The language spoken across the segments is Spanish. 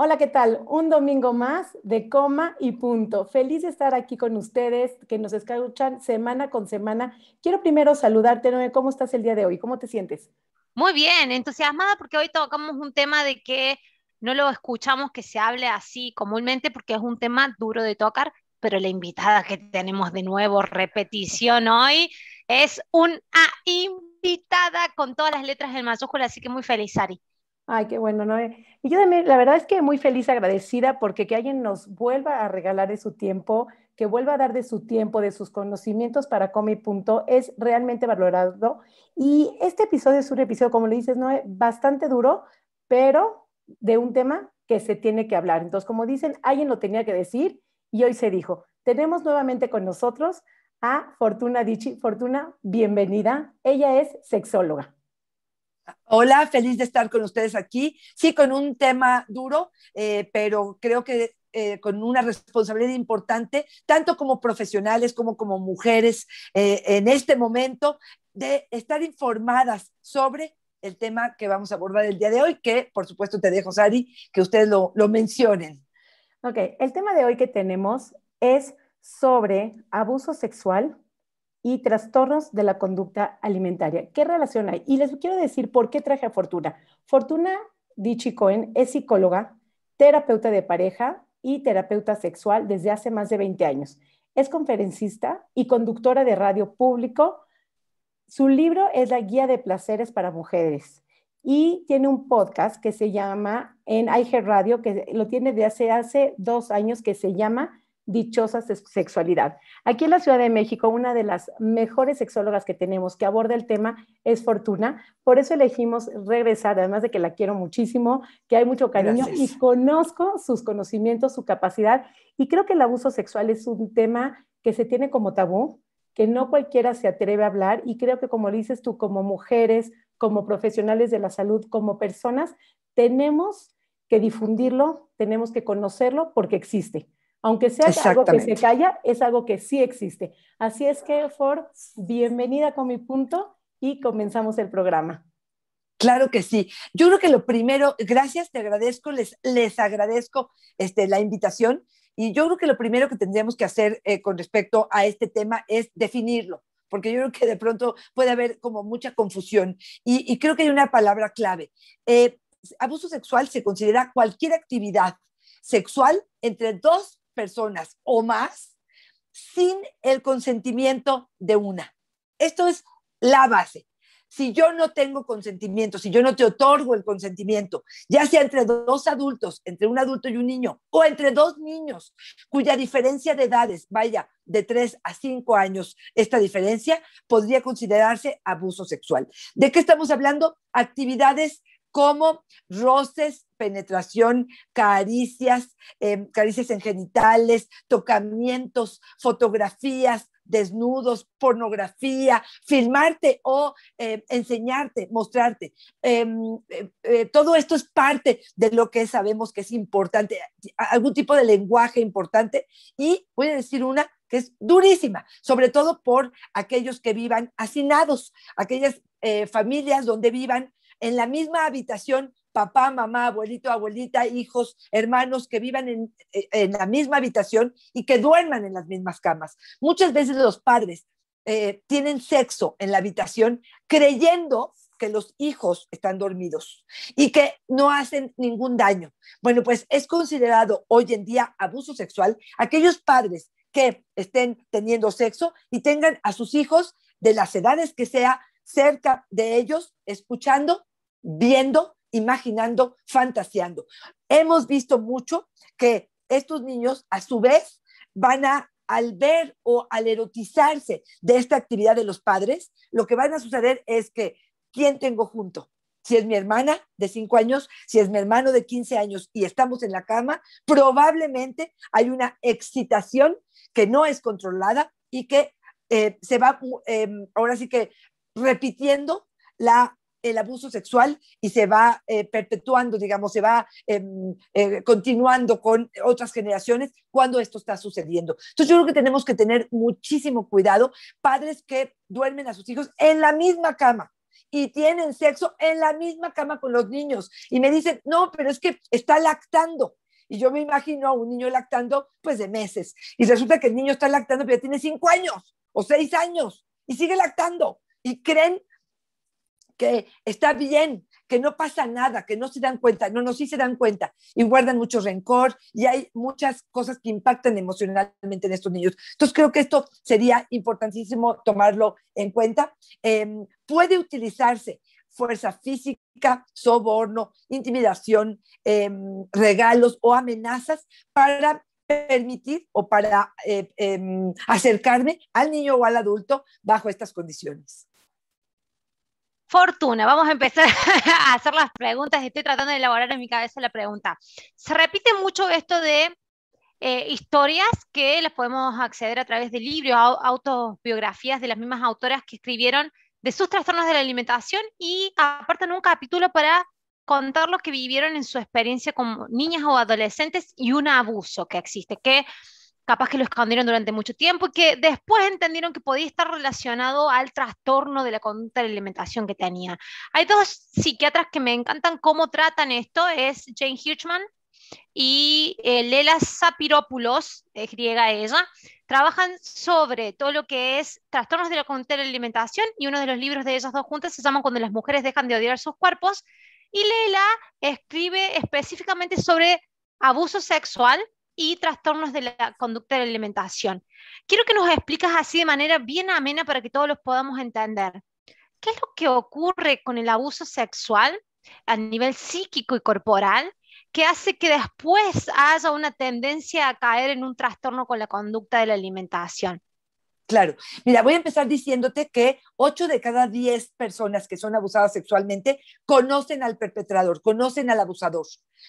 Hola, ¿qué tal? Un domingo más de coma y punto. Feliz de estar aquí con ustedes que nos escuchan semana con semana. Quiero primero saludarte, Noé. ¿Cómo estás el día de hoy? ¿Cómo te sientes? Muy bien, entusiasmada porque hoy tocamos un tema de que no lo escuchamos que se hable así comúnmente porque es un tema duro de tocar, pero la invitada que tenemos de nuevo, repetición hoy, es una invitada con todas las letras en mayúsculas, así que muy feliz, Ari. Ay, qué bueno, ¿no? Eh, y yo también, la verdad es que muy feliz, agradecida, porque que alguien nos vuelva a regalar de su tiempo, que vuelva a dar de su tiempo, de sus conocimientos para Come Punto, es realmente valorado. Y este episodio es un episodio, como le dices, Noé, eh, Bastante duro, pero de un tema que se tiene que hablar. Entonces, como dicen, alguien lo tenía que decir y hoy se dijo. Tenemos nuevamente con nosotros a Fortuna Dichi. Fortuna, bienvenida. Ella es sexóloga. Hola, feliz de estar con ustedes aquí. Sí, con un tema duro, eh, pero creo que eh, con una responsabilidad importante, tanto como profesionales como como mujeres eh, en este momento, de estar informadas sobre el tema que vamos a abordar el día de hoy, que por supuesto te dejo, Sari, que ustedes lo, lo mencionen. Ok, el tema de hoy que tenemos es sobre abuso sexual y trastornos de la conducta alimentaria. ¿Qué relación hay? Y les quiero decir por qué traje a Fortuna. Fortuna Dichi Cohen es psicóloga, terapeuta de pareja y terapeuta sexual desde hace más de 20 años. Es conferencista y conductora de radio público. Su libro es La Guía de Placeres para Mujeres y tiene un podcast que se llama en IG Radio, que lo tiene desde hace dos años, que se llama dichosa sexualidad. Aquí en la Ciudad de México, una de las mejores sexólogas que tenemos que aborda el tema es Fortuna. Por eso elegimos regresar, además de que la quiero muchísimo, que hay mucho cariño y conozco sus conocimientos, su capacidad. Y creo que el abuso sexual es un tema que se tiene como tabú, que no cualquiera se atreve a hablar y creo que como dices tú, como mujeres, como profesionales de la salud, como personas, tenemos que difundirlo, tenemos que conocerlo porque existe aunque sea algo que se calla, es algo que sí existe. Así es que, Ford, bienvenida con mi punto y comenzamos el programa. Claro que sí. Yo creo que lo primero, gracias, te agradezco, les, les agradezco este, la invitación. Y yo creo que lo primero que tendríamos que hacer eh, con respecto a este tema es definirlo, porque yo creo que de pronto puede haber como mucha confusión. Y, creo que hay una palabra clave. Eh, abuso sexual se considera cualquier actividad sexual entre dos personas o más sin el consentimiento de una. Esto es la base. Si yo no tengo consentimiento, si yo no te otorgo el consentimiento, ya sea entre dos adultos, entre un adulto y un niño, o entre dos niños cuya diferencia de edades vaya de tres a cinco años, esta diferencia podría considerarse abuso sexual. ¿De qué estamos hablando? Actividades como roces, penetración, caricias, em, caricias en genitales, tocamientos, fotografías, desnudos, pornografía, filmarte o em, enseñarte, mostrarte. Em, eh, todo esto es parte de lo que sabemos que es importante, algún tipo de lenguaje importante. Y voy a decir una que es durísima, sobre todo por aquellos que vivan hacinados, aquellas eh, familias donde vivan en la misma habitación papá, mamá, abuelito, abuelita, hijos, hermanos que vivan eh, en, la misma habitación y que duerman en las mismas camas. Muchas veces los padres eh, tienen sexo en la habitación creyendo que los hijos están dormidos y que no hacen ningún daño. Bueno, pues es considerado hoy en día abuso sexual aquellos padres que estén teniendo sexo y tengan a sus hijos de las edades que sea cerca de ellos, escuchando viendo, imaginando, fantaseando. Hemos visto mucho que estos niños, a su vez, van a al ver o al erotizarse de esta actividad de los padres, lo que van a suceder es que, ¿quién tengo junto? Si es mi hermana de 5 años, si es mi hermano de 15 años y estamos en la cama, probablemente hay una excitación que no es controlada y que eh, se va, eh, ahora sí que repitiendo la el abuso sexual y se va eh, perpetuando, digamos, se va em, eh, continuando con otras generaciones cuando esto está sucediendo. Entonces yo creo que tenemos que tener muchísimo cuidado, padres que duermen a sus hijos en la misma cama y tienen sexo en la misma cama con los niños y me dicen, no, pero es que está lactando. Y yo me imagino a un niño lactando pues de meses y resulta que el niño está lactando pero ya tiene cinco años o seis años y sigue lactando y creen que está bien, que no pasa nada, que no se dan cuenta, no, no, sí se dan cuenta y guardan mucho rencor y hay muchas cosas que impactan emocionalmente en estos niños. Entonces creo que esto sería importantísimo tomarlo en cuenta. Em, puede utilizarse fuerza física, soborno, intimidación, em, regalos o amenazas para permitir o para eh, em, acercarme al niño o al adulto bajo estas condiciones. Fortuna, vamos a empezar a hacer las preguntas. Estoy tratando de elaborar en mi cabeza la pregunta. Se repite mucho esto de eh, historias que las podemos acceder a través de libros, autobiografías de las mismas autoras que escribieron de sus trastornos de la alimentación y apartan un capítulo para contar lo que vivieron en su experiencia como niñas o adolescentes y un abuso que existe, que capaz que lo escondieron durante mucho tiempo y que después entendieron que podía estar relacionado al trastorno de la conducta de alimentación que tenía. Hay dos psiquiatras que me encantan cómo tratan esto, es Jane Hirschman y eh, Lela Sapiropoulos, es griega ella, trabajan sobre todo lo que es trastornos de la conducta de alimentación y uno de los libros de ellas dos juntas se llama Cuando las mujeres dejan de odiar sus cuerpos y Lela escribe específicamente sobre abuso sexual y trastornos de la conducta de la alimentación. Quiero que nos explicas así de manera bien amena para que todos los podamos entender. ¿Qué es lo que ocurre con el abuso sexual a nivel psíquico y corporal que hace que después haya una tendencia a caer en un trastorno con la conducta de la alimentación? Claro. Mira, voy a empezar diciéndote que 8 de cada 10 personas que son abusadas sexualmente conocen al perpetrador, conocen al abusador.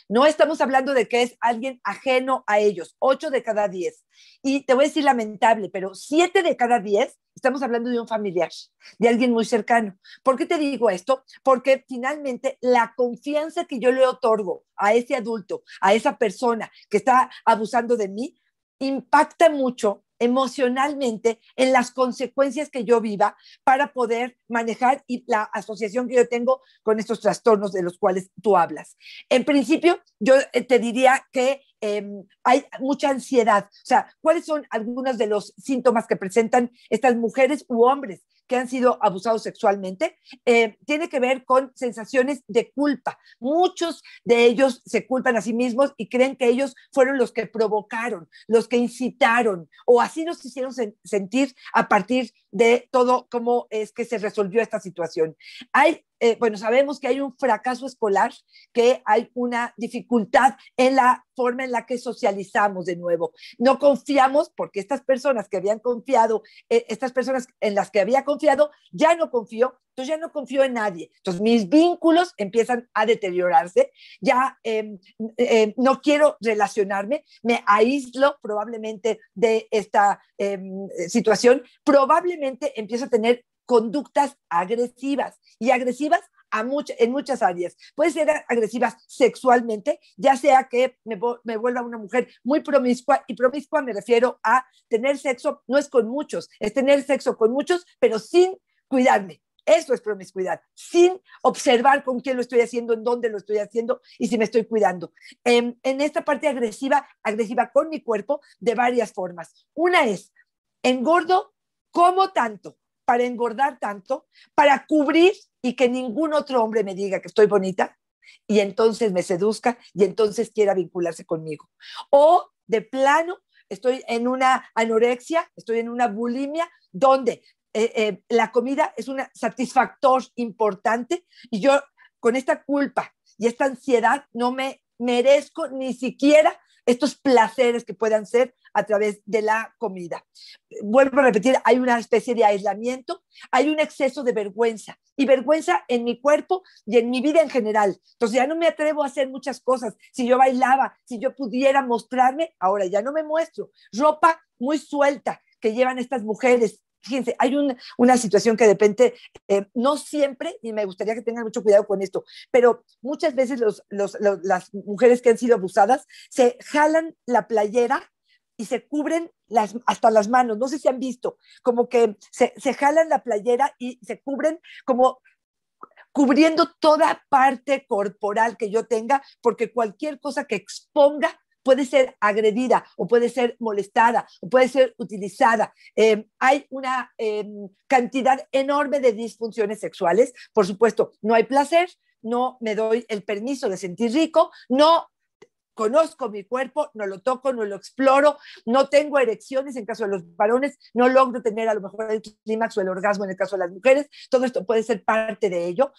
No estamos hablando de que es alguien ajeno a ellos, 8 de cada 10. Y te voy a decir lamentable, pero 7 de cada 10 estamos hablando de un familiar, de alguien muy cercano. ¿Por qué te digo esto? Porque finalmente la confianza que yo le otorgo a ese adulto, a esa persona que está abusando de mí, impacta mucho emocionalmente en las consecuencias que yo viva para poder manejar y la asociación que yo tengo con estos trastornos de los cuales tú hablas. En principio, yo eh, te diría que em, hay mucha ansiedad. O sea, ¿cuáles son algunos de los síntomas que presentan estas mujeres u hombres que han sido abusados sexualmente, eh, tiene que ver con sensaciones de culpa. Muchos de ellos se culpan a sí mismos y creen que ellos fueron los que provocaron, los que incitaron o así nos hicieron sentir a partir de todo cómo es que se resolvió esta situación. Hay eh, bueno, sabemos que hay un fracaso escolar, que hay una dificultad en la forma en la que socializamos de nuevo. No confiamos porque estas personas que habían confiado, eh, estas personas en las que había confiado, ya no confío, entonces ya no confío en nadie. Entonces mis vínculos empiezan a deteriorarse, ya em, em, no quiero relacionarme, me aíslo probablemente de esta em, eh, situación, probablemente empiezo a tener conductas agresivas y agresivas en muchas áreas. Puede ser agresivas sexualmente, ya sea que me, vuelva una mujer muy promiscua, y promiscua me refiero a tener sexo, no es con muchos, es tener sexo con muchos, pero sin cuidarme. Eso es promiscuidad, sin observar con quién lo estoy haciendo, en dónde lo estoy haciendo y si me estoy cuidando. Em, en esta parte agresiva, agresiva con mi cuerpo, de varias formas. Una es, engordo como tanto, para engordar tanto, para cubrir y que ningún otro hombre me diga que estoy bonita y entonces me seduzca y entonces quiera vincularse conmigo. O de plano, estoy en una anorexia, estoy en una bulimia, donde eh, eh, la comida es un satisfactor importante y yo con esta culpa y esta ansiedad no me merezco ni siquiera estos placeres que puedan ser a través de la comida. Vuelvo a repetir, hay una especie de aislamiento, hay un exceso de vergüenza y vergüenza en mi cuerpo y en mi vida en general. Entonces ya no me atrevo a hacer muchas cosas. Si yo bailaba, si yo pudiera mostrarme, ahora ya no me muestro. Ropa muy suelta que llevan estas mujeres fíjense, hay una situación que de repente, eh, no siempre, y me gustaría que tengan mucho cuidado con esto, pero muchas veces los, los, las mujeres que han sido abusadas se jalan la playera y se cubren las, hasta las manos, no sé si han visto, como que se, se jalan la playera y se cubren como cubriendo toda parte corporal que yo tenga, porque cualquier cosa que exponga puede ser agredida o puede ser molestada o puede ser utilizada. Eh, hay una em, cantidad enorme de disfunciones sexuales. Por supuesto, no hay placer, no me doy el permiso de sentir rico, no conozco mi cuerpo, no lo toco, no lo exploro, no tengo erecciones en caso de los varones, no logro tener a lo mejor el clímax o el orgasmo en el caso de las mujeres, todo esto puede ser parte de ello.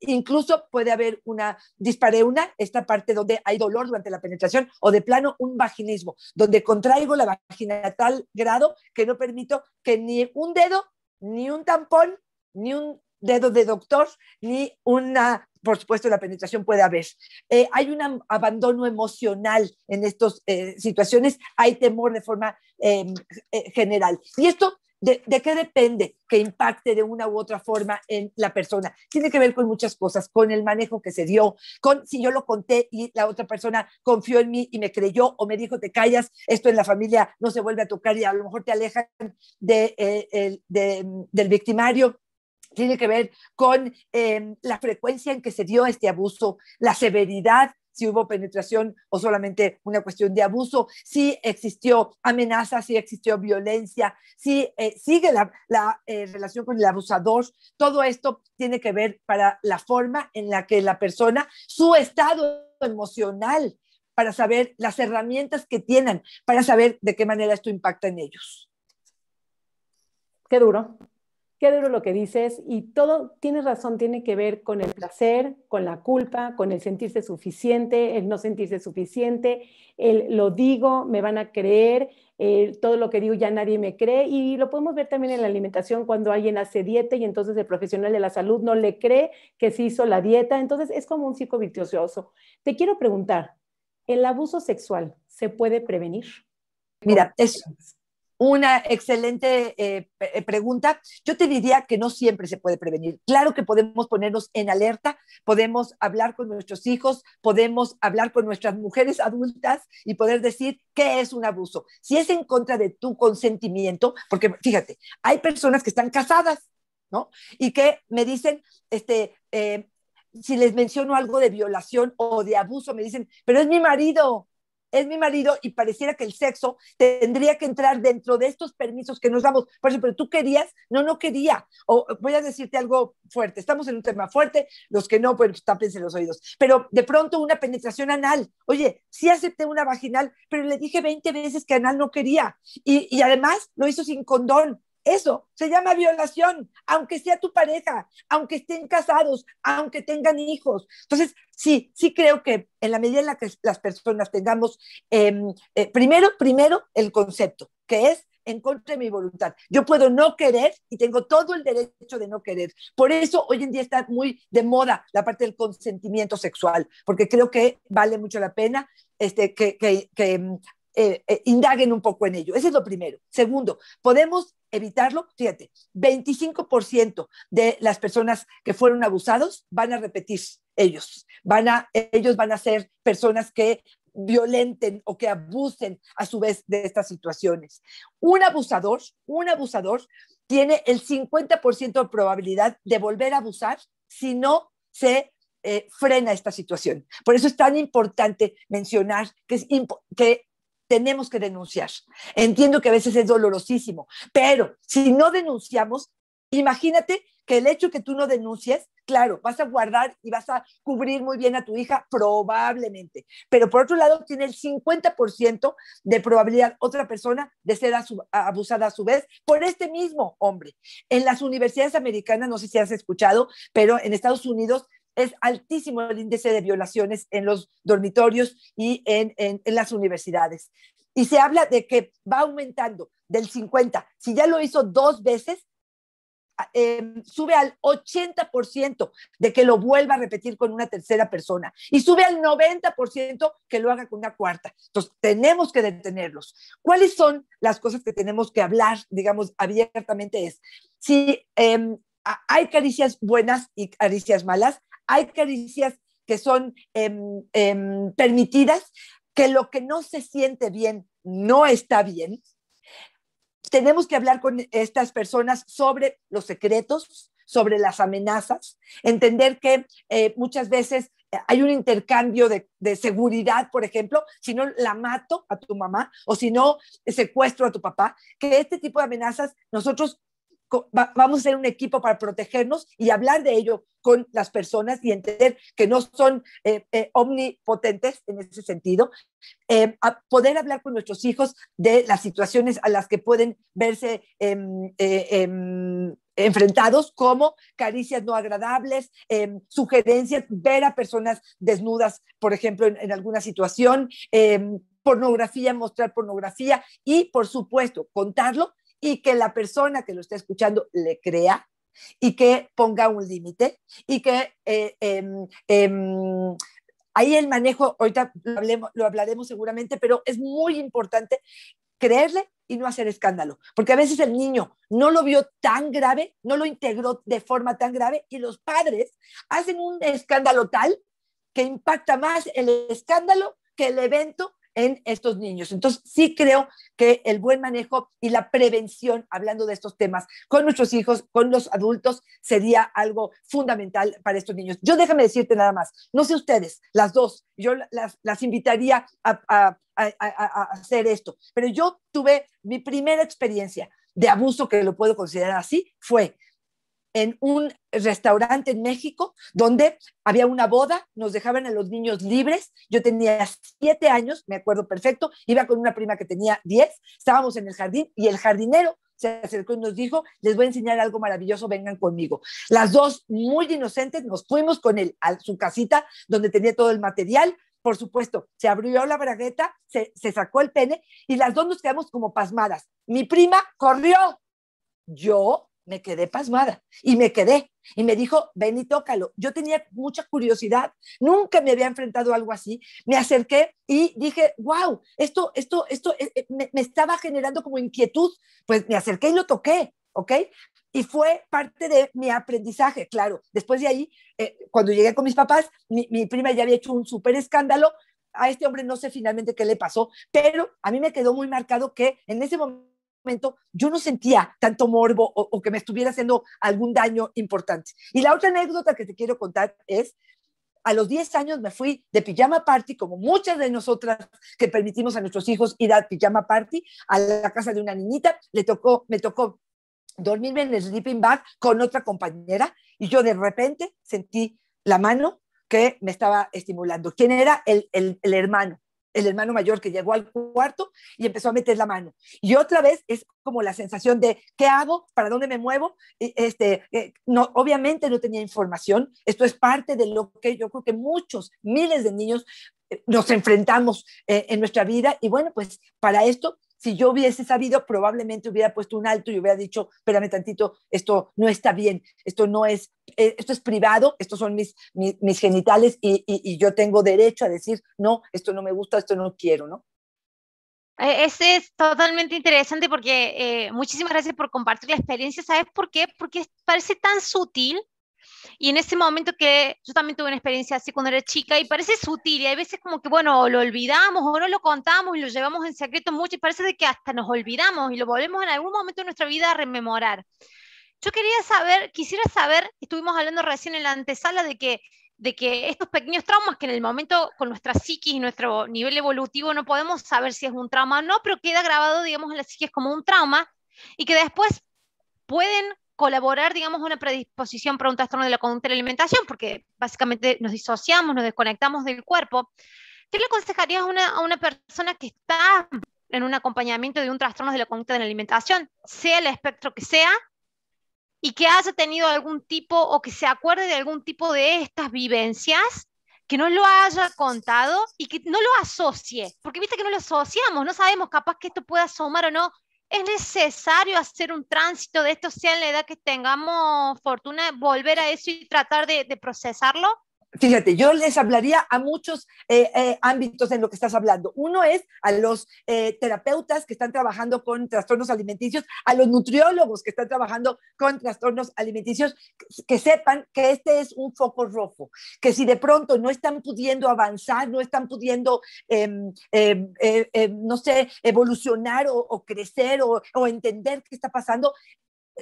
Incluso puede haber una dispareuna, esta parte donde hay dolor durante la penetración o de plano un vaginismo, donde contraigo la vagina a tal grado que no permito que ni un dedo, ni un tampón, ni un dedo de doctor, ni una por supuesto, la penetración puede haber. Eh, hay un abandono emocional en estas eh, situaciones, hay temor de forma em, eh, general. Y esto ¿De, qué depende que impacte de una u otra forma en la persona? Tiene que ver con muchas cosas, con el manejo que se dio, con si yo lo conté y la otra persona confió en mí y me creyó o me dijo te callas, esto en la familia no se vuelve a tocar y a lo mejor te alejan de, del victimario tiene que ver con em, la frecuencia en que se dio este abuso, la severidad si hubo penetración o solamente una cuestión de abuso, si existió amenaza, si existió violencia, si eh, sigue la, eh, relación con el abusador. Todo esto tiene que ver para la forma en la que la persona, su estado emocional, para saber las herramientas que tienen, para saber de qué manera esto impacta en ellos. Qué duro qué duro lo que dices y todo, tiene razón, tiene que ver con el placer, con la culpa, con el sentirse suficiente, el no sentirse suficiente, el lo digo, me van a creer, eh, todo lo que digo ya nadie me cree y lo podemos ver también en la alimentación cuando alguien hace dieta y entonces el profesional de la salud no le cree que se hizo la dieta, entonces es como un ciclo vicioso. Te quiero preguntar, ¿el abuso sexual se puede prevenir? Mira, eso una excelente eh, eh, pregunta. Yo te diría que no siempre se puede prevenir. Claro que podemos ponernos en alerta, podemos hablar con nuestros hijos, podemos hablar con nuestras mujeres adultas y poder decir qué es un abuso. Si es en contra de tu consentimiento, porque fíjate, hay personas que están casadas, ¿no? Y que me dicen, este, eh, si les menciono algo de violación o de abuso, me dicen, pero es mi marido, es mi marido y pareciera que el sexo tendría que entrar dentro de estos permisos que nos damos. Por ejemplo, tú querías, no, no quería. O voy a decirte algo fuerte, estamos en un tema fuerte, los que no, pues tápense los oídos. Pero de pronto una penetración anal. Oye, sí acepté una vaginal, pero le dije 20 veces que anal no quería. Y, y además lo hizo sin condón. Eso se llama violación, aunque sea tu pareja, aunque estén casados, aunque tengan hijos. Entonces, sí, sí creo que en la medida en la que las personas tengamos, em, eh, primero, primero el concepto, que es en contra de mi voluntad. Yo puedo no querer y tengo todo el derecho de no querer. Por eso hoy en día está muy de moda la parte del consentimiento sexual, porque creo que vale mucho la pena este, que, que em, eh, eh, indaguen un poco en ello. Ese es lo primero. Segundo, podemos evitarlo. Fíjate, 25% de las personas que fueron abusados van a repetir ellos. Van a, ellos van a ser personas que violenten o que abusen a su vez de estas situaciones. Un abusador, un abusador tiene el 50% de probabilidad de volver a abusar si no se eh, frena esta situación. Por eso es tan importante mencionar que, es que tenemos que denunciar. Entiendo que a veces es dolorosísimo, pero si no denunciamos, imagínate que el hecho que tú no denuncies, claro, vas a guardar y vas a cubrir muy bien a tu hija, probablemente. Pero por otro lado, tiene el 50% de probabilidad otra persona de ser abusada a su vez por este mismo hombre. En las universidades americanas, no sé si has escuchado, pero en Estados Unidos es altísimo el índice de violaciones en los dormitorios y en, las universidades. Y se habla de que va aumentando del 50. Si ya lo hizo dos veces, em, sube al 80% de que lo vuelva a repetir con una tercera persona y sube al 90% que lo haga con una cuarta. Entonces, tenemos que detenerlos. ¿Cuáles son las cosas que tenemos que hablar, digamos, abiertamente? Es si em, hay caricias buenas y caricias malas, hay caricias que son em, em, permitidas, que lo que no se siente bien no está bien. Tenemos que hablar con estas personas sobre los secretos, sobre las amenazas, entender que eh, muchas veces eh, hay un intercambio de, seguridad, por ejemplo, si no la mato a tu mamá o si no secuestro a tu papá, que este tipo de amenazas nosotros vamos a ser un equipo para protegernos y hablar de ello con las personas y entender que no son eh, eh, omnipotentes en ese sentido, eh, poder hablar con nuestros hijos de las situaciones a las que pueden verse em, em, enfrentados, como caricias no agradables, em, sugerencias, ver a personas desnudas, por ejemplo, en alguna situación pornografía, mostrar pornografía y, por supuesto, contarlo y que la persona que lo está escuchando le crea y que ponga un límite y que eh, em, em, ahí el manejo, ahorita lo, lo hablaremos seguramente, pero es muy importante creerle y no hacer escándalo, porque a veces el niño no lo vio tan grave, no lo integró de forma tan grave y los padres hacen un escándalo tal que impacta más el escándalo que el evento en estos niños. Entonces, sí creo que el buen manejo y la prevención, hablando de estos temas, con nuestros hijos, con los adultos, sería algo fundamental para estos niños. Yo déjame decirte nada más, no sé ustedes, las dos, yo las, invitaría a, a hacer esto, pero yo tuve mi primera experiencia de abuso que lo puedo considerar así, fue en un restaurante en México donde había una boda, nos dejaban a los niños libres, yo tenía siete años, me acuerdo perfecto, iba con una prima que tenía diez, estábamos en el jardín y el jardinero se acercó y nos dijo, les voy a enseñar algo maravilloso, vengan conmigo. Las dos, muy inocentes, nos fuimos con él a su casita donde tenía todo el material, por supuesto, se abrió la bragueta, se, se, sacó el pene y las dos nos quedamos como pasmadas. Mi prima corrió, yo me quedé pasmada y me quedé. Y me dijo, ven y tócalo. Yo tenía mucha curiosidad, nunca me había enfrentado a algo así. Me acerqué y dije, wow, esto, esto, esto eh, eh, me, estaba generando como inquietud. Pues me acerqué y lo toqué, ¿ok? y fue parte de mi aprendizaje, claro. Después de ahí, eh, cuando llegué con mis papás, mi, mi, prima ya había hecho un súper escándalo. A este hombre no sé finalmente qué le pasó, pero a mí me quedó muy marcado que en ese momento momento yo no sentía tanto morbo o, que me estuviera haciendo algún daño importante. Y la otra anécdota que te quiero contar es, a los 10 años me fui de pijama party, como muchas de nosotras que permitimos a nuestros hijos ir a pijama party, a la casa de una niñita, le tocó, me tocó dormirme en el sleeping bag con otra compañera y yo de repente sentí la mano que me estaba estimulando. ¿Quién era? El, el, el hermano el hermano mayor que llegó al cuarto y empezó a meter la mano. Y otra vez es como la sensación de, ¿qué hago? ¿Para dónde me muevo? Este, eh, no, obviamente no tenía información. Esto es parte de lo que yo creo que muchos, miles de niños eh, nos enfrentamos eh, en nuestra vida. Y bueno, pues para esto si yo hubiese sabido, probablemente hubiera puesto un alto y hubiera dicho, espérame tantito, esto no está bien, esto no es, eh, esto es privado, estos son mis, mis, genitales y, y, yo tengo derecho a decir, no, esto no me gusta, esto no quiero, ¿no? E, ese es totalmente interesante porque eh, muchísimas gracias por compartir la experiencia. ¿Sabes por qué? Porque parece tan sutil y en ese momento que yo también tuve una experiencia así cuando era chica y parece sutil y hay veces como que, bueno, lo olvidamos o no lo contamos y lo llevamos en secreto mucho y parece de que hasta nos olvidamos y lo volvemos en algún momento de nuestra vida a rememorar. Yo quería saber, quisiera saber, estuvimos hablando recién en la antesala de que de que estos pequeños traumas que en el momento con nuestra psiquis y nuestro nivel evolutivo no podemos saber si es un trauma o no, pero queda grabado, digamos, en la psiquis como un trauma y que después pueden colaborar, digamos, una predisposición para un trastorno de la conducta en la alimentación, porque básicamente nos disociamos, nos desconectamos del cuerpo. ¿Qué le aconsejarías a una, persona que está en un acompañamiento de un trastorno de la conducta en la alimentación, sea el espectro que sea, y que haya tenido algún tipo o que se acuerde de algún tipo de estas vivencias, que no lo haya contado y que no lo asocie, porque viste que no lo asociamos, no sabemos capaz que esto pueda asomar o no es necesario hacer un tránsito de esto, sea en la edad que tengamos fortuna, volver a eso y tratar de, de procesarlo? Fíjate, yo les hablaría a muchos eh, eh, ámbitos en lo que estás hablando. Uno es a los eh, terapeutas que están trabajando con trastornos alimenticios, a los nutriólogos que están trabajando con trastornos alimenticios, que, sepan que este es un foco rojo, que si de pronto no están pudiendo avanzar, no están pudiendo, em, em, em, no sé, evolucionar o, crecer o, o entender qué está pasando,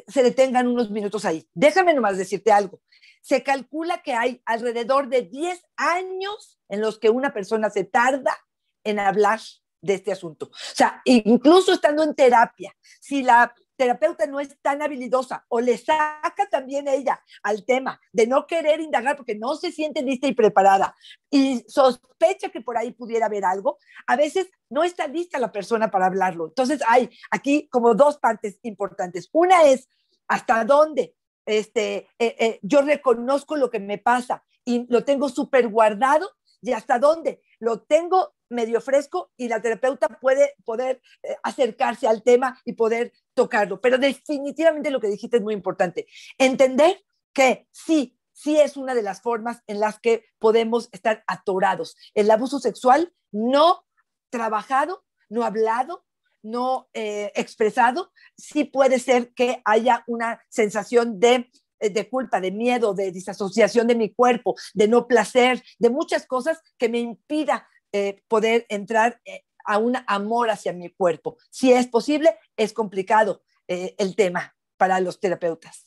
se detengan unos minutos ahí. Déjame nomás decirte algo. Se calcula que hay alrededor de 10 años en los que una persona se tarda en hablar de este asunto. O sea, incluso estando en terapia, si la terapeuta no es tan habilidosa o le saca también ella al tema de no querer indagar porque no se siente lista y preparada y sospecha que por ahí pudiera haber algo, a veces no está lista la persona para hablarlo. Entonces hay aquí como dos partes importantes. Una es hasta dónde este, eh, eh, yo reconozco lo que me pasa y lo tengo súper guardado y hasta dónde lo tengo medio fresco y la terapeuta puede poder eh, acercarse al tema y poder tocarlo. Pero definitivamente lo que dijiste es muy importante. Entender que sí, sí es una de las formas en las que podemos estar atorados. El abuso sexual no trabajado, no hablado, no eh, expresado, sí puede ser que haya una sensación de de culpa, de miedo, de disasociación de mi cuerpo, de no placer, de muchas cosas que me impida eh, poder entrar eh, a un amor hacia mi cuerpo. Si es posible, es complicado eh, el tema para los terapeutas.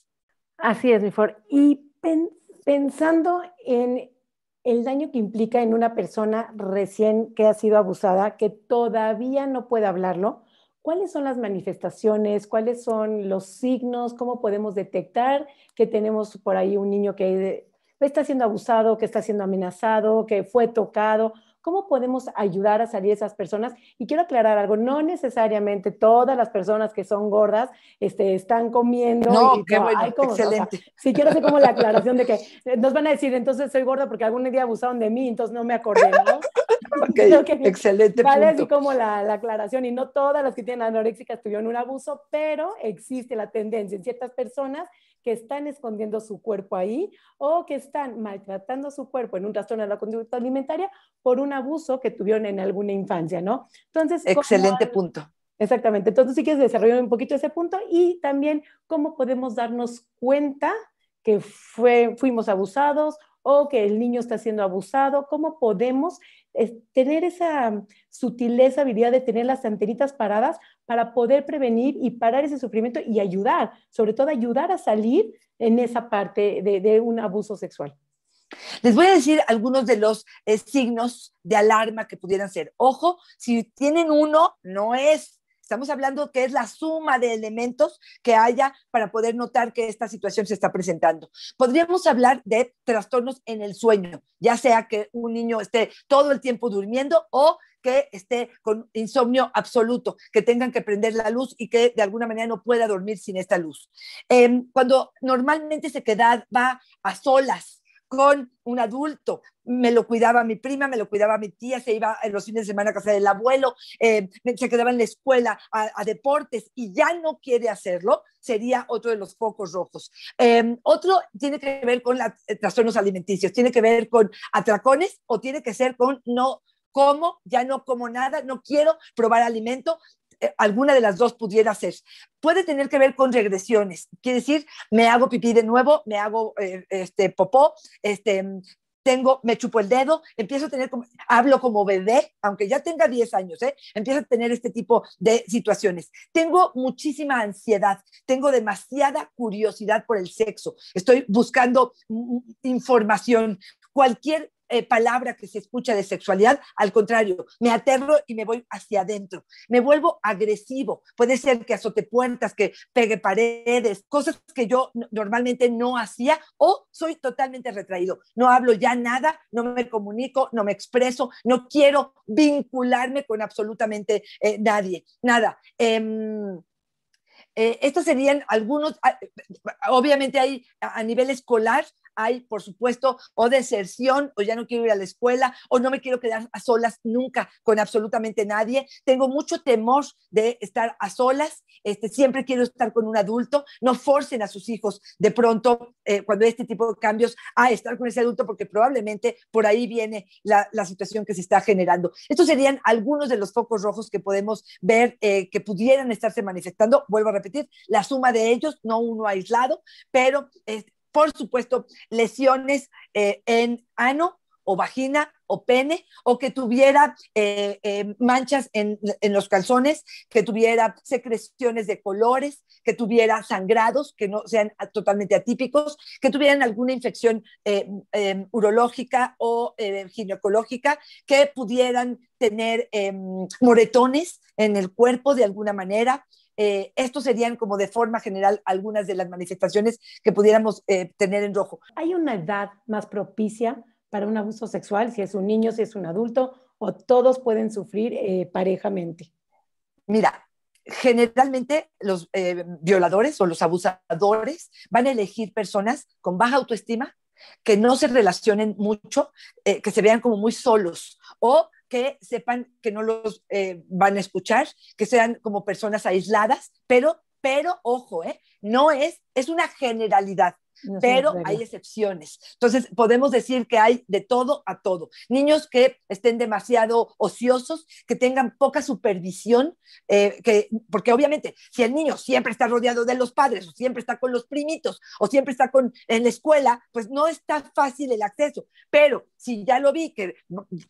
Así es, Mifor. Y pensando en el daño que implica en una persona recién que ha sido abusada, que todavía no puede hablarlo, ¿Cuáles son las manifestaciones? ¿Cuáles son los signos? ¿Cómo podemos detectar que tenemos por ahí un niño que está siendo abusado, que está siendo amenazado, que fue tocado? ¿Cómo podemos ayudar a salir esas personas? Y quiero aclarar algo, no necesariamente todas las personas que son gordas este, están comiendo. No, qué bueno, excelente. si quiero hacer como la aclaración de que eh, nos van a decir, entonces soy gorda porque algún día abusaron de mí, entonces no me acordé, excelente vale así como la, aclaración y no todas las que tienen anorexia en un abuso pero existe la tendencia en ciertas personas que están escondiendo su cuerpo ahí o que están maltratando su cuerpo en un trastorno de la conducta alimentaria por un abuso que tuvieron en alguna infancia, ¿no? Entonces, excelente punto. Exactamente. Entonces, si quieres desarrollar un poquito ese punto y también cómo podemos darnos cuenta que fue, fuimos abusados o que el niño está siendo abusado, cómo podemos tener esa sutileza, habilidad de tener las anteritas paradas para poder prevenir y parar ese sufrimiento y ayudar, sobre todo ayudar a salir en esa parte de, un abuso sexual. Les voy a decir algunos de los eh, signos de alarma que pudieran ser. Ojo, si tienen uno, no es Estamos hablando que es la suma de elementos que haya para poder notar que esta situación se está presentando. Podríamos hablar de trastornos en el sueño, ya sea que un niño esté todo el tiempo durmiendo o que esté con insomnio absoluto, que tengan que prender la luz y que de alguna manera no pueda dormir sin esta luz. Em, cuando normalmente se queda va a solas con un adulto. Me lo cuidaba mi prima, me lo cuidaba mi tía, se iba en los fines de semana a casa del abuelo, eh, se quedaba en la escuela a, deportes y ya no quiere hacerlo, sería otro de los focos rojos. Em, otro tiene que ver con los eh, trastornos alimenticios, tiene que ver con atracones o tiene que ser con no como, ya no como nada, no quiero probar alimento, eh, alguna de las dos pudiera ser. Puede tener que ver con regresiones, quiere decir, me hago pipí de nuevo, me hago eh, este popó, este tengo, me chupo el dedo, empiezo a tener, hablo como bebé, aunque ya tenga 10 años, ¿eh? empiezo a tener este tipo de situaciones. Tengo muchísima ansiedad, tengo demasiada curiosidad por el sexo, estoy buscando mm, mm, información. Cualquier eh, palabra que se escucha de sexualidad, al contrario, me aterro y me voy hacia adentro, me vuelvo agresivo, puede ser que azote puertas, que pegue paredes, cosas que yo normalmente no hacía o soy totalmente retraído, no hablo ya nada, no me comunico, no me expreso, no quiero vincularme con absolutamente eh, nadie, nada. Em, eh, estos serían algunos, ah, obviamente hay a nivel escolar hay, por supuesto, o deserción, o ya no quiero ir a la escuela, o no me quiero quedar a solas nunca con absolutamente nadie. Tengo mucho temor de estar a solas, este, siempre quiero estar con un adulto. No forcen a sus hijos de pronto, eh, cuando hay este tipo de cambios, a estar con ese adulto, porque probablemente por ahí viene la, la situación que se está generando. Estos serían algunos de los focos rojos que podemos ver eh, que pudieran estarse manifestando. Vuelvo a repetir, la suma de ellos, no uno aislado, pero este, por supuesto, lesiones eh, en ano o vagina o pene, o que tuviera eh, eh, manchas en, los calzones, que tuviera secreciones de colores, que tuviera sangrados que no sean totalmente atípicos, que tuvieran alguna infección em, urológica o ginecológica, que pudieran tener em, moretones en el cuerpo de alguna manera, eh, estos serían como de forma general algunas de las manifestaciones que pudiéramos eh, tener en rojo. ¿Hay una edad más propicia para un abuso sexual, si es un niño, si es un adulto, o todos pueden sufrir eh, parejamente? Mira, generalmente los violadores o los abusadores van a elegir personas con baja autoestima, que no se relacionen mucho, que se vean como muy solos o que sepan que no los eh, van a escuchar, que sean como personas aisladas, pero, pero ojo, eh, no es, es una generalidad pero hay excepciones. Entonces, podemos decir que hay de todo a todo. Niños que estén demasiado ociosos, que tengan poca supervisión, eh, que, porque obviamente si el niño siempre está rodeado de los padres o siempre está con los primitos o siempre está con, en la escuela, pues no está fácil el acceso. Pero si ya lo vi que,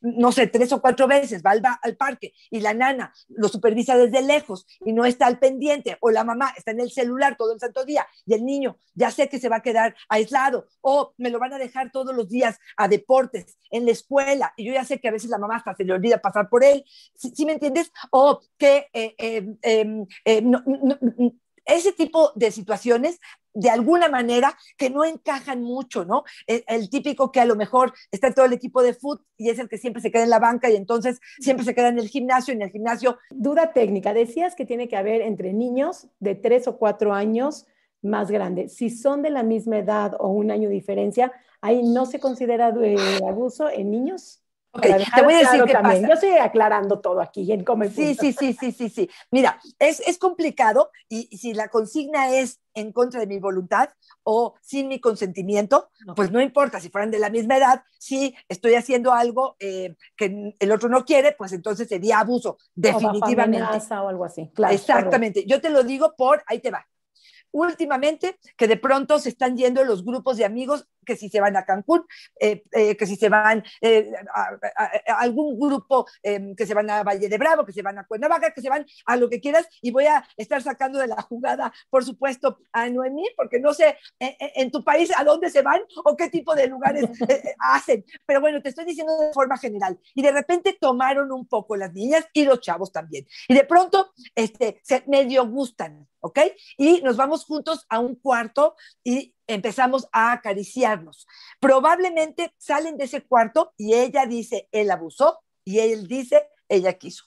no sé, tres o cuatro veces va al, va al parque y la nana lo supervisa desde lejos y no está al pendiente o la mamá está en el celular todo el santo día y el niño ya sé que se va a quedar aislado o me lo van a dejar todos los días a deportes, en la escuela. Y yo ya sé que a veces la mamá hasta se le olvida pasar por él. si me entiendes? O que eh, em, em, em, ese tipo de situaciones de alguna manera que no encajan mucho, ¿no? El, típico que a lo mejor está todo el equipo de fútbol y es el que siempre se queda en la banca y entonces siempre se queda en el gimnasio, en el gimnasio. Duda técnica, decías que tiene que haber entre niños de tres o cuatro años más grande. Si son de la misma edad o un año de diferencia, ahí no se considera eh, abuso en niños. Okay, te voy a decir qué también. pasa. Yo estoy aclarando todo aquí. En comentarios. sí, sí, sí, sí, sí, sí. Mira, es, es complicado y, si la consigna es en contra de mi voluntad o sin mi consentimiento, pues no importa, si fueran de la misma edad, si estoy haciendo algo eh, que el otro no quiere, pues entonces sería abuso, definitivamente. O, algo así, claro. Exactamente, yo te lo digo por, ahí te va, últimamente que de pronto se están yendo los grupos de amigos que si se van a Cancún, eh, eh, que si se van eh, a, algún grupo, em, que se van a Valle de Bravo, que se van a Cuernavaca, que se van a lo que quieras, y voy a estar sacando de la jugada, por supuesto, a Noemí, porque no sé en tu país a dónde se van o qué tipo de lugares hacen, pero bueno, te estoy diciendo de forma general. Y de repente tomaron un poco las niñas y los chavos también. Y de pronto, este, se medio gustan, ¿ok? Y nos vamos juntos a un cuarto y empezamos a acariciarnos. Probablemente salen de ese cuarto y ella dice, él abusó y él dice, ella quiso.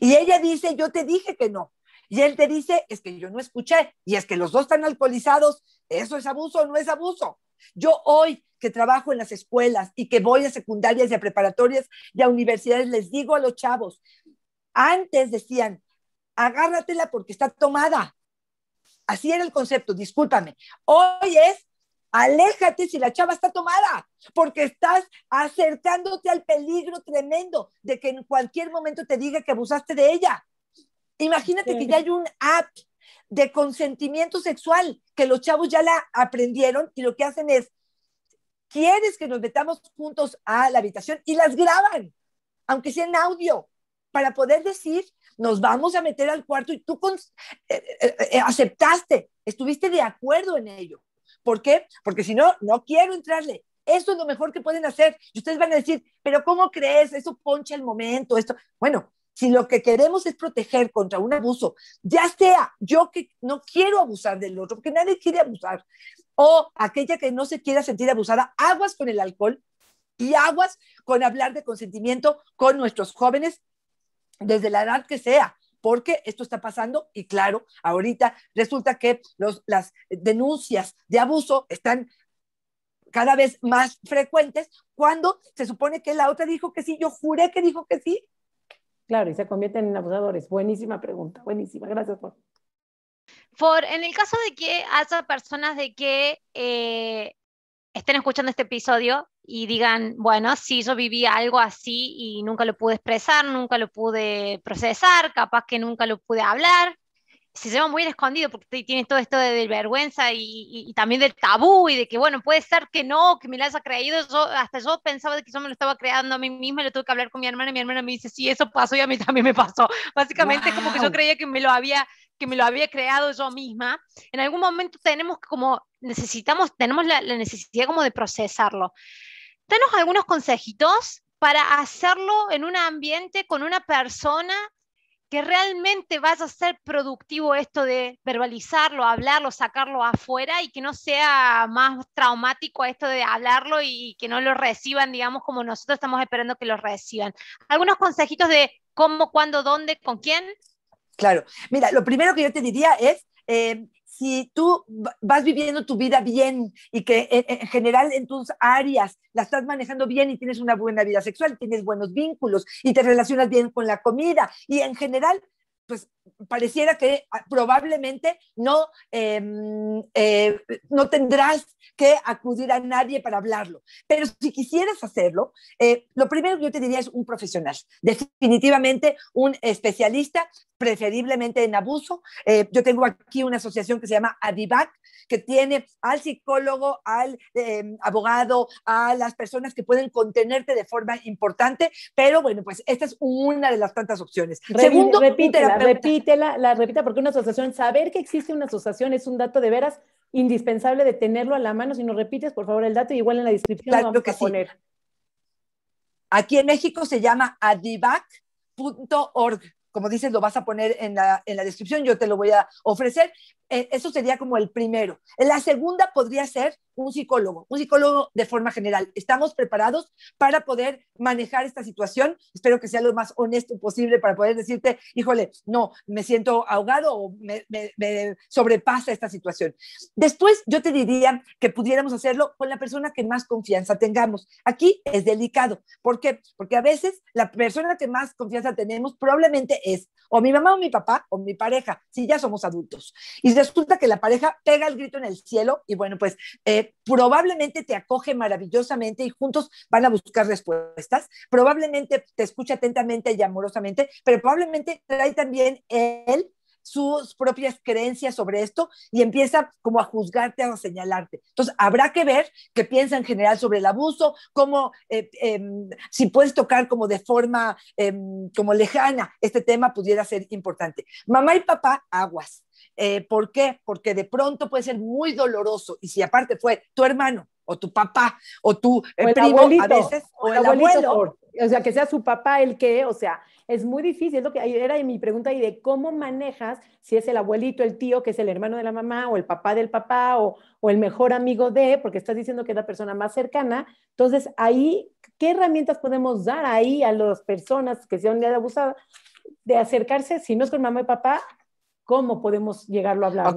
Y ella dice, yo te dije que no. Y él te dice, es que yo no escuché y es que los dos están alcoholizados. ¿Eso es abuso o no es abuso? Yo hoy que trabajo en las escuelas y que voy a secundarias y a preparatorias y a universidades, les digo a los chavos, antes decían, agárratela porque está tomada. Así era el concepto, discúlpame. Hoy es, aléjate si la chava está tomada, porque estás acercándote al peligro tremendo de que en cualquier momento te diga que abusaste de ella. Imagínate que ya hay un app de consentimiento sexual que los chavos ya la aprendieron y lo que hacen es, ¿quieres que nos metamos juntos a la habitación? Y las graban, aunque sea en audio, para poder decir nos vamos a meter al cuarto y tú eh, eh, eh, aceptaste, estuviste de acuerdo en ello. ¿Por qué? Porque si no, no quiero entrarle. Eso es lo mejor que pueden hacer. Y ustedes van a decir, pero ¿cómo crees? Eso poncha el momento, esto. Bueno, si lo que queremos es proteger contra un abuso, ya sea yo que no quiero abusar del otro, porque nadie quiere abusar, o aquella que no se quiera sentir abusada, aguas con el alcohol y aguas con hablar de consentimiento con nuestros jóvenes desde la edad que sea, porque esto está pasando y claro, ahorita resulta que las denuncias de abuso están cada vez más frecuentes cuando se supone que la otra dijo que sí, yo juré que dijo que sí. Claro, y se convierten en abusadores. Buenísima pregunta, buenísima. Gracias, por. Por, en el caso de que haya personas de que eh, estén escuchando este episodio y digan, bueno, sí, yo viví algo así y nunca lo pude expresar, nunca lo pude procesar, capaz que nunca lo pude hablar. Se lleva muy escondido porque tienes todo esto de, vergüenza y, también del tabú y de que, bueno, puede ser que no, que me lo haya creído. hasta yo pensaba que yo me lo estaba creando a mí misma y lo tuve que hablar con mi hermana y mi hermana me dice, sí, eso pasó y a mí también me pasó. Básicamente como que yo creía que me lo había que me lo había creado yo misma, en algún momento tenemos como, necesitamos, tenemos la, necesidad como de procesarlo. tenemos algunos consejitos para hacerlo en un ambiente con una persona que realmente vaya a ser productivo esto de verbalizarlo, hablarlo, sacarlo afuera y que no sea más traumático esto de hablarlo y que no lo reciban, digamos, como nosotros estamos esperando que lo reciban. Algunos consejitos de cómo, cuándo, dónde, con quién. Claro. Mira, lo primero que yo te diría es, eh, si tú vas viviendo tu vida bien y que eh, eh, en, general en tus áreas la estás manejando bien y tienes una buena vida sexual, tienes buenos vínculos y te relacionas bien con la comida y en general, pues pareciera que ah, probablemente no, em, eh, no tendrás que acudir a nadie para hablarlo. Pero si quisieras hacerlo, eh, lo primero que yo te diría es un profesional, definitivamente un especialista, preferiblemente en abuso. Eh, yo tengo aquí una asociación que se llama Adivac, que tiene al psicólogo, al em, abogado, a las personas que pueden contenerte de forma importante, pero bueno, pues esta es una de las tantas opciones. Segundo, repítela, repítela, la repita, porque una asociación, saber que existe una asociación es un dato de veras indispensable de tenerlo a la mano. Si nos repites, por favor, el dato, igual en la descripción lo vamos a poner. Aquí en México se llama adivac.org como dices, lo vas a poner en la, en la descripción, yo te lo voy a ofrecer. E, eso sería como el primero. La segunda podría ser un psicólogo, un psicólogo de forma general. Estamos preparados para poder manejar esta situación. Espero que sea lo más honesto posible para poder decirte, híjole, no, me siento ahogado o me, me sobrepasa esta situación. Después yo te diría que pudiéramos hacerlo con la persona que más confianza tengamos. Aquí es delicado. ¿Por qué? Porque a veces la persona que más confianza tenemos probablemente es o mi mamá o mi papá o mi pareja, si ya somos adultos. Y resulta que la pareja pega el grito en el cielo y bueno, pues eh, probablemente te acoge maravillosamente y juntos van a buscar respuestas, probablemente te escucha atentamente y amorosamente, pero probablemente trae también él sus propias creencias sobre esto y empieza como a juzgarte, a señalarte. Entonces, habrá que ver qué piensa en general sobre el abuso, cómo, eh, em, si puedes tocar como de forma em, como lejana este tema, pudiera ser importante. Mamá y papá, aguas. Eh, ¿Por qué? Porque de pronto puede ser muy doloroso. Y si aparte fue tu hermano o tu papá o tu eh, primo, a veces, o, el, abuelo. o sea, que sea su papá el que, o sea, es muy difícil. lo que era mi pregunta y de cómo manejas si es el abuelito, el tío, que es el hermano de la mamá o el papá del papá o, o el mejor amigo de, porque estás diciendo que es la persona más cercana. Entonces, ahí, ¿qué herramientas podemos dar ahí a las personas que se han abusada de acercarse, si no es con mamá y papá, cómo podemos llegarlo a hablar.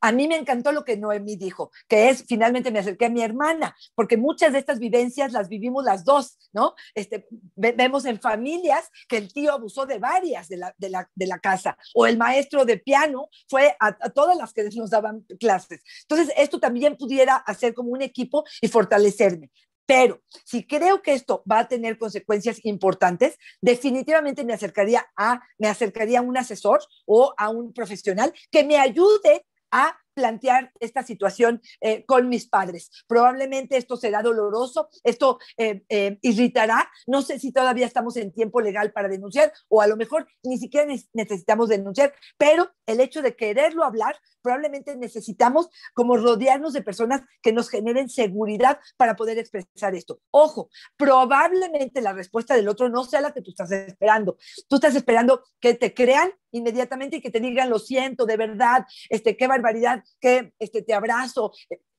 a mí me encantó lo que Noemí dijo, que es finalmente me acerqué a mi hermana, porque muchas de estas vivencias las vivimos las dos, ¿no? Este, vemos en familias que el tío abusó de varias de la, de la, de la casa, o el maestro de piano fue a, todas las que nos daban clases. Entonces, esto también pudiera hacer como un equipo y fortalecerme. Pero si creo que esto va a tener consecuencias importantes, definitivamente me acercaría a, me acercaría a un asesor o a un profesional que me ayude a plantear esta situación eh, con mis padres. Probablemente esto será doloroso, esto eh, eh, irritará. No sé si todavía estamos en tiempo legal para denunciar o a lo mejor ni siquiera necesitamos denunciar, pero el hecho de quererlo hablar, probablemente necesitamos como rodearnos de personas que nos generen seguridad para poder expresar esto. Ojo, probablemente la respuesta del otro no sea la que tú estás esperando. Tú estás esperando que te crean inmediatamente y que te digan lo siento, de verdad, este, qué barbaridad, que este, te abrazo.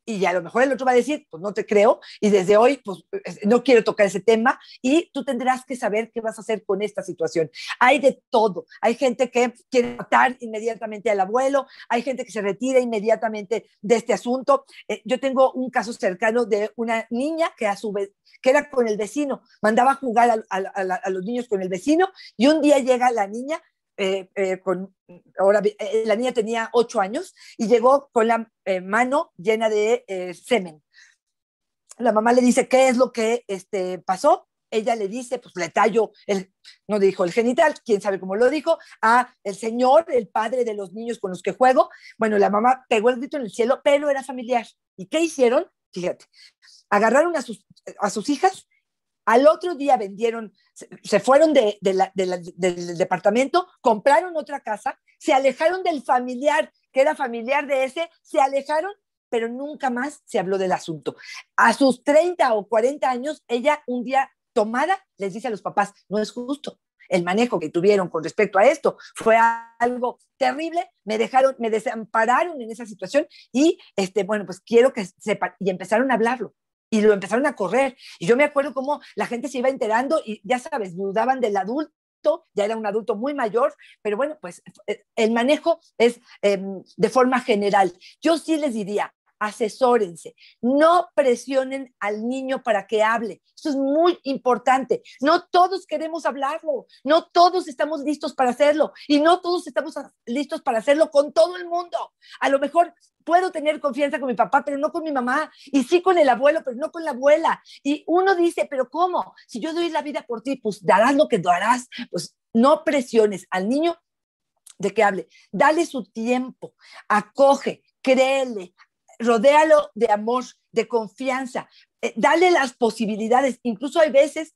Y a lo mejor el otro va a decir, pues no te creo, y desde hoy, pues no quiero tocar ese tema, y tú tendrás que saber qué vas a hacer con esta situación. Hay de todo. Hay gente que quiere matar inmediatamente al abuelo, hay gente que se retira inmediatamente de este asunto. Eh, yo tengo un caso cercano de una niña que a su vez, que era con el vecino, mandaba a jugar a los niños con el vecino, y un día llega la niña eh, eh, con, ahora eh, la niña tenía ocho años y llegó con la mano llena de semen. La mamá le dice, ¿qué es lo que este, pasó? Ella le dice, pues le tallo, el, no dijo el genital, quién sabe cómo lo dijo, a el señor, el padre de los niños con los que juego. Bueno, la mamá pegó el grito en el cielo, pero era familiar. ¿Y qué hicieron? Fíjate, agarraron a sus, a sus hijas al otro día vendieron, se fueron del departamento, compraron otra casa, se alejaron del familiar, que era familiar de ese, se alejaron, pero nunca más se habló del asunto. A sus 30 o 40 años, ella un día tomada les dice a los papás, no es justo, el manejo que tuvieron con respecto a esto fue algo terrible, me dejaron, me desampararon en esa situación y, este, bueno, pues quiero que sepan, y empezaron a hablarlo, y lo empezaron a correr. Y yo me acuerdo cómo la gente se iba enterando y ya sabes, dudaban del adulto ya era un adulto muy mayor, pero bueno, pues eh, el manejo es em, de forma general. Yo sí les diría, asesórense, no presionen al niño para que hable. Eso es muy importante. No todos queremos hablarlo, no todos estamos listos para hacerlo y no todos estamos listos para hacerlo con todo el mundo. A lo mejor puedo tener confianza con mi papá, pero no con mi mamá, y sí con el abuelo, pero no con la abuela. Y uno dice, pero ¿cómo? Si yo doy la vida por ti, pues darás lo que darás. Pues no presiones al niño de que hable. Dale su tiempo, acoge, créele, rodéalo de amor, de confianza, eh, dale las posibilidades. Incluso hay veces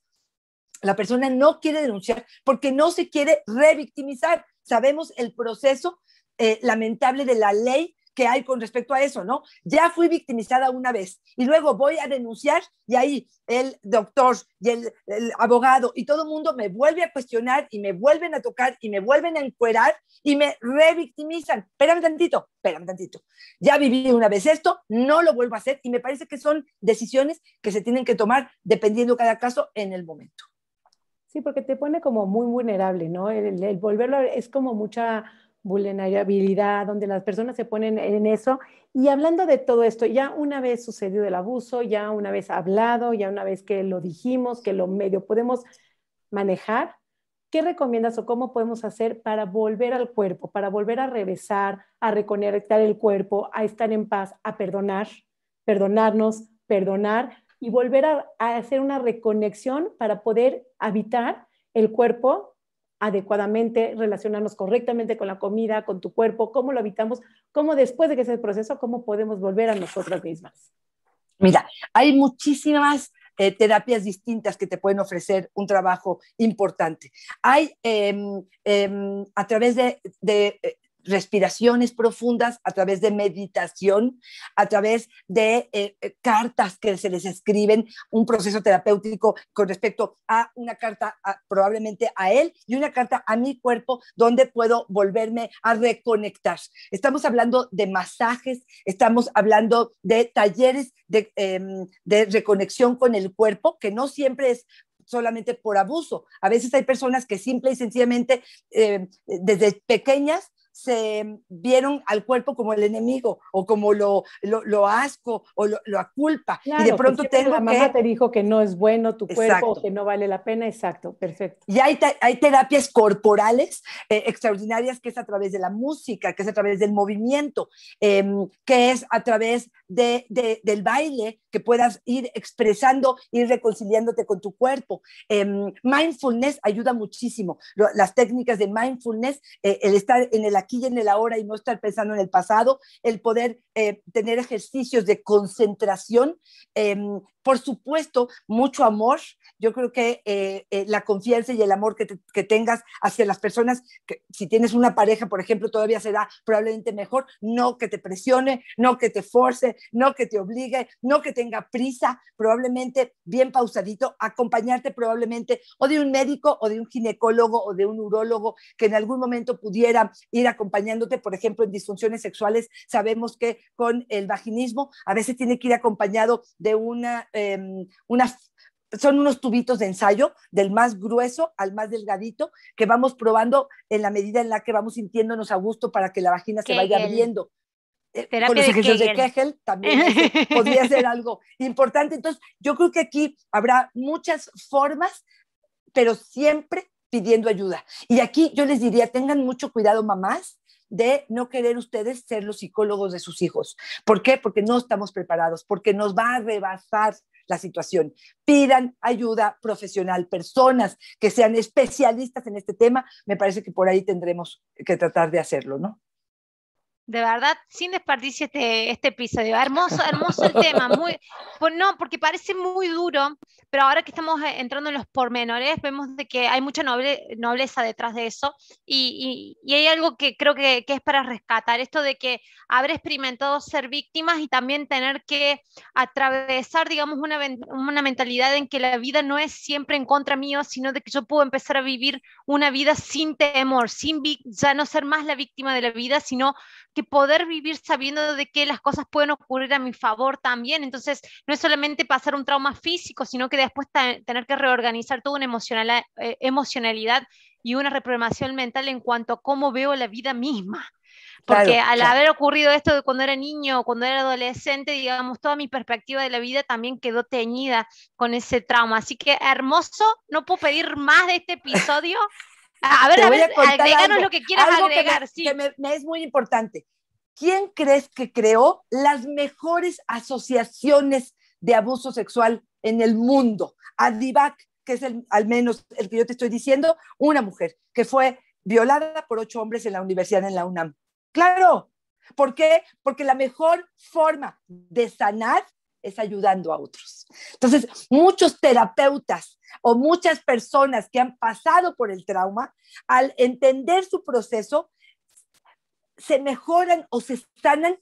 la persona no quiere denunciar porque no se quiere revictimizar. Sabemos el proceso eh, lamentable de la ley que hay con respecto a eso, ¿no? Ya fui victimizada una vez y luego voy a denunciar y ahí el doctor y el, abogado y todo el mundo me vuelve a cuestionar y me vuelven a tocar y me vuelven a encuerar y me revictimizan. Espérame tantito, espérame tantito. Ya viví una vez esto, no lo vuelvo a hacer y me parece que son decisiones que se tienen que tomar dependiendo cada caso en el momento. Sí, porque te pone como muy vulnerable, ¿no? el volverlo es como mucha vulnerabilidad, donde las personas se ponen en eso. Y hablando de todo esto, ya una vez sucedió el abuso, ya una vez hablado, ya una vez que lo dijimos, que lo medio podemos manejar, ¿qué recomiendas o cómo podemos hacer para volver al cuerpo, para volver a regresar, a reconectar el cuerpo, a estar en paz, a perdonar, perdonarnos, perdonar y volver a hacer una reconexión para poder habitar el cuerpo adecuadamente, relacionarnos correctamente con la comida, con tu cuerpo, cómo lo habitamos, cómo después de que sea el proceso, cómo podemos volver a nosotras mismas. Mira, hay muchísimas eh, terapias distintas que te pueden ofrecer un trabajo importante. Hay em, em, a través de eh, respiraciones profundas, a través de meditación, a través de eh, eh, cartas que se les escriben, un proceso terapéutico con respecto a una carta probablemente a él y una carta a mi cuerpo donde puedo volverme a reconectar. Estamos hablando de masajes, estamos hablando de talleres de, em, reconexión con el cuerpo, que no siempre es solamente por abuso. A veces hay personas que simple y sencillamente em, desde pequeñas se vieron al cuerpo como el enemigo o como lo, lo, asco o lo, lo culpa. y de pues pronto tengo la mamá te dijo que no es bueno tu cuerpo que no vale la pena, exacto, perfecto. Y hay, hay terapias corporales eh, extraordinarias que es a través de la música, que es a través del movimiento, em, que es a través de, del baile, que puedas ir expresando, ir reconciliándote con tu cuerpo. Em, mindfulness ayuda muchísimo. Las técnicas de mindfulness, eh, el estar en el aquí y en el ahora y no estar pensando en el pasado, el poder eh, tener ejercicios de concentración, em, por supuesto, mucho amor. Yo creo que eh, eh, la confianza y el amor que, que, tengas hacia las personas, que si tienes una pareja, por ejemplo, todavía será probablemente mejor, no que te presione, no que te force, no que te obligue, no que tenga prisa, probablemente bien pausadito, acompañarte probablemente o de un médico o de un ginecólogo o de un urólogo que en algún momento pudiera ir a acompañándote, por ejemplo, en disfunciones sexuales, sabemos que con el vaginismo a veces tiene que ir acompañado de una, em, son unos tubitos de ensayo, del más grueso al más delgadito, que vamos probando en la medida en la que vamos sintiéndonos a gusto para que la vagina se vaya abriendo. pero eh, con los ejercicios de Kegel también podría ser algo importante. Entonces, yo creo que aquí habrá muchas formas, pero siempre pidiendo ayuda. Y aquí yo les diría, tengan mucho cuidado, mamás, de no querer ustedes ser los psicólogos de sus hijos. ¿Por qué? Porque no estamos preparados, porque nos va a rebasar la situación. Pidan ayuda profesional, personas que sean especialistas en este tema. Me parece que por ahí tendremos que tratar de hacerlo, ¿no? de verdad, sin desperdicio este, este episodio. Hermoso, hermoso el tema. Muy, pues no, porque parece muy duro, pero ahora que estamos eh, entrando en los pormenores, vemos de que hay mucha noble, nobleza detrás de eso. Y, y, y hay algo que creo que, que, es para rescatar, esto de que habré experimentado ser víctimas y también tener que atravesar, digamos, una, una mentalidad en que la vida no es siempre en contra mío, sino de que yo puedo empezar a vivir una vida sin temor, sin ya no ser más la víctima de la vida, sino que poder vivir sabiendo de que las cosas pueden ocurrir a mi favor también. Entonces, no es solamente pasar un trauma físico, sino que después tener que reorganizar toda una eh, emocionalidad y una reprogramación mental en cuanto a cómo veo la vida misma. Porque al haber ocurrido esto de cuando era niño, cuando era adolescente, digamos, toda mi perspectiva de la vida también quedó teñida con ese trauma. Así que hermoso, no puedo pedir más de este episodio. A ver, a ver, lo que quieras algo me, sí. me, es muy importante. ¿Quién crees que creó las mejores asociaciones de abuso sexual en el mundo? Adivac, que es el, al menos el que yo te estoy diciendo, una mujer que fue violada por ocho hombres en la universidad en la UNAM. Claro, ¿por qué? Porque la mejor forma de sanar es ayudando a otros. Entonces, muchos terapeutas o muchas personas que han pasado por el trauma, al entender su proceso, se mejoran o se sanan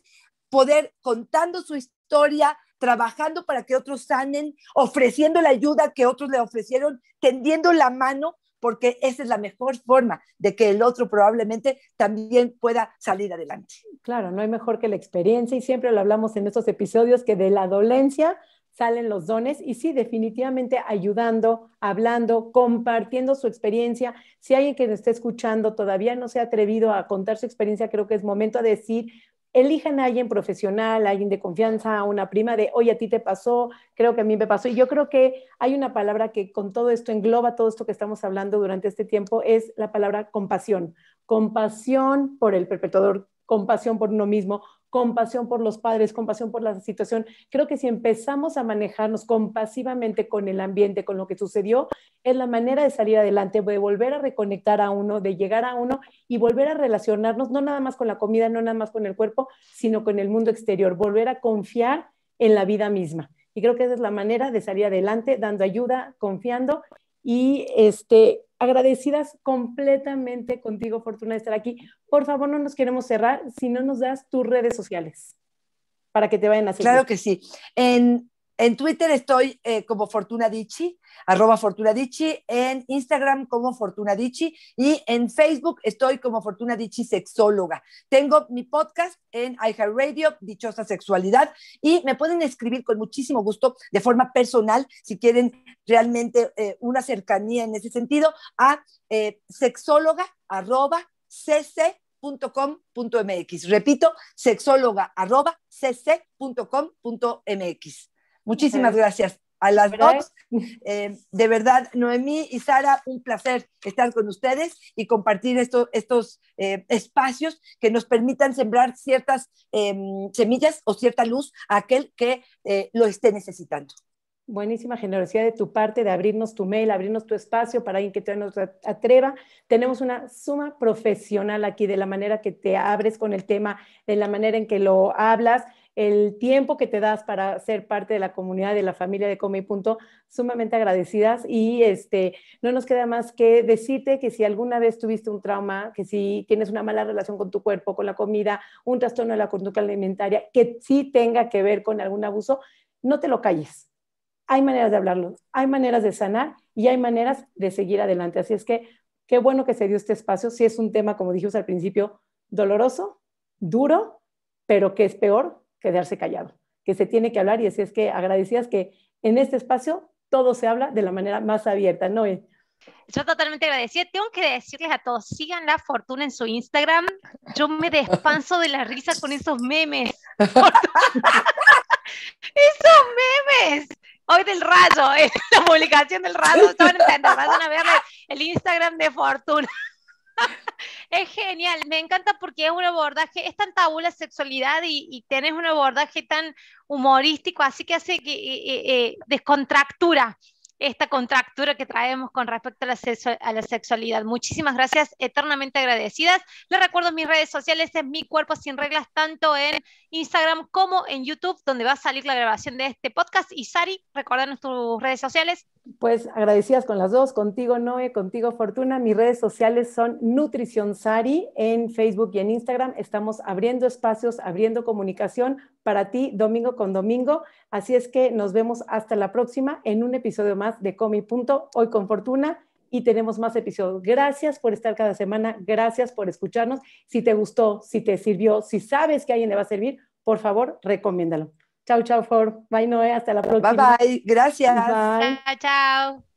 poder contando su historia, trabajando para que otros sanen, ofreciendo la ayuda que otros le ofrecieron, tendiendo la mano porque esa es la mejor forma de que el otro probablemente también pueda salir adelante. Claro, no hay mejor que la experiencia y siempre lo hablamos en estos episodios que de la dolencia salen los dones y sí, definitivamente ayudando, hablando, compartiendo su experiencia. Si alguien que nos esté escuchando todavía no se ha atrevido a contar su experiencia, creo que es momento de decir, elijan a alguien profesional, a alguien de confianza, a una prima de, hoy a ti te pasó, creo que a mí me pasó. Y yo creo que hay una palabra que con todo esto engloba todo esto que estamos hablando durante este tiempo, es la palabra compasión. Compasión por el perpetuador, compasión por uno mismo, compasión por los padres, compasión por la situación. Creo que si empezamos a manejarnos compasivamente con el ambiente, con lo que sucedió, es la manera de salir adelante, de volver a reconectar a uno, de llegar a uno y volver a relacionarnos, no nada más con la comida, no nada más con el cuerpo, sino con el mundo exterior, volver a confiar en la vida misma. Y creo que esa es la manera de salir adelante, dando ayuda, confiando y este, agradecidas completamente contigo, Fortuna, de estar aquí. Por favor, no nos queremos cerrar si no nos das tus redes sociales para que te vayan a seguir. Claro que sí. En Twitter estoy eh, como Fortuna Dichi arroba Fortuna Dichi, en Instagram como Fortuna Dichi y en Facebook estoy como Fortuna Dichi Sexóloga. Tengo mi podcast en iHeartRadio, Dichosa Sexualidad, y me pueden escribir con muchísimo gusto de forma personal si quieren realmente eh, una cercanía en ese sentido a eh, sexóloga arroba Repito, sexóloga arroba Muchísimas gracias a las dos. Eh, de verdad, Noemí y Sara, un placer estar con ustedes y compartir esto, estos eh, espacios que nos permitan sembrar ciertas em, semillas o cierta luz a aquel que eh, lo esté necesitando. Buenísima generosidad de tu parte de abrirnos tu mail, abrirnos tu espacio para alguien que te nos atreva. Tenemos una suma profesional aquí de la manera que te abres con el tema, de la manera en que lo hablas el tiempo que te das para ser parte de la comunidad de la familia de Come y Punto, sumamente agradecidas y este, no nos queda más que decirte que si alguna vez tuviste un trauma, que si tienes una mala relación con tu cuerpo, con la comida, un trastorno de la conducta alimentaria que sí tenga que ver con algún abuso, no te lo calles. Hay maneras de hablarlo, hay maneras de sanar y hay maneras de seguir adelante. Así es que qué bueno que se dio este espacio. Si es un tema, como dijimos al principio, doloroso, duro, pero que es peor quedarse callado, que se tiene que hablar y así es que agradecidas que en este espacio todo se habla de la manera más abierta, ¿no? Yo totalmente agradecida. Tengo que decirles a todos, sigan la fortuna en su Instagram. Yo me despanso de la risa con esos memes. esos memes. Hoy del rayo, la publicación del rayo. Estaban a ver el Instagram de Fortuna es genial, me encanta porque es un abordaje, es tan tabú la sexualidad y, y tenés un abordaje tan humorístico, así que hace que eh, eh, eh, descontractura esta contractura que traemos con respecto a la, a la sexualidad. Muchísimas gracias, eternamente agradecidas. Les recuerdo mis redes sociales, es Mi Cuerpo Sin Reglas, tanto en Instagram como en YouTube, donde va a salir la grabación de este podcast. Y Sari, recuerden tus redes sociales. Pues agradecidas con las dos, contigo Noe, contigo Fortuna. Mis redes sociales son Nutrición Sari en Facebook y en Instagram. Estamos abriendo espacios, abriendo comunicación para ti domingo con domingo. Así es que nos vemos hasta la próxima en un episodio más de Comi Punto, hoy con Fortuna. Y tenemos más episodios. Gracias por estar cada semana. Gracias por escucharnos. Si te gustó, si te sirvió, si sabes que a alguien le va a servir, por favor, recomiéndalo. Chao, chao, For. Bye, Noé. Hasta la próxima. Bye, bye. Gracias. chao.